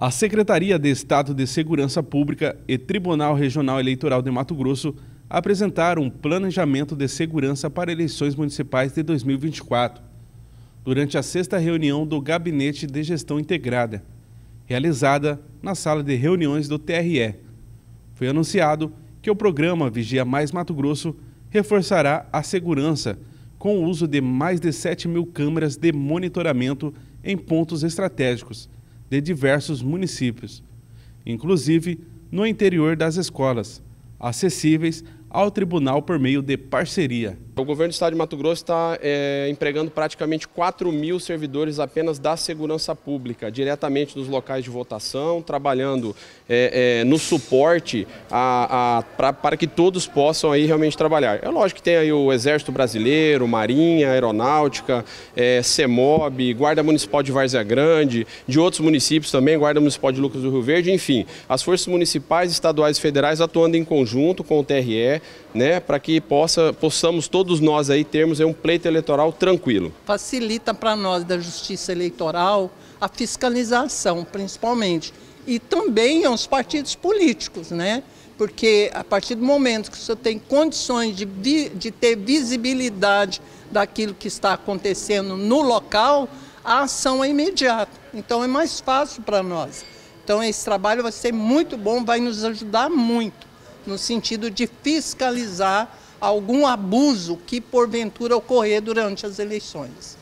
A Secretaria de Estado de Segurança Pública e Tribunal Regional Eleitoral de Mato Grosso apresentaram um planejamento de segurança para eleições municipais de 2024, durante a sexta reunião do Gabinete de Gestão Integrada, realizada na sala de reuniões do TRE. Foi anunciado que o programa Vigia Mais Mato Grosso reforçará a segurança com o uso de mais de 7 mil câmeras de monitoramento em pontos estratégicos de diversos municípios, inclusive no interior das escolas, acessíveis ao tribunal por meio de parceria. O governo do estado de Mato Grosso está é, empregando praticamente 4 mil servidores apenas da segurança pública, diretamente nos locais de votação, trabalhando é, é, no suporte a, a, pra, para que todos possam aí realmente trabalhar. É lógico que tem aí o Exército Brasileiro, Marinha, Aeronáutica, é, CEMOB, Guarda Municipal de Várzea Grande, de outros municípios também, Guarda Municipal de Lucas do Rio Verde, enfim, as forças municipais, estaduais e federais atuando em conjunto com o TRE né, para que possa, possamos todos nós aí termos aí um pleito eleitoral tranquilo. Facilita para nós da Justiça Eleitoral a fiscalização, principalmente, e também aos é partidos políticos, né? Porque a partir do momento que você tem condições de, vi, de ter visibilidade daquilo que está acontecendo no local, a ação é imediata. Então é mais fácil para nós. Então esse trabalho vai ser muito bom, vai nos ajudar muito no sentido de fiscalizar algum abuso que porventura ocorrer durante as eleições.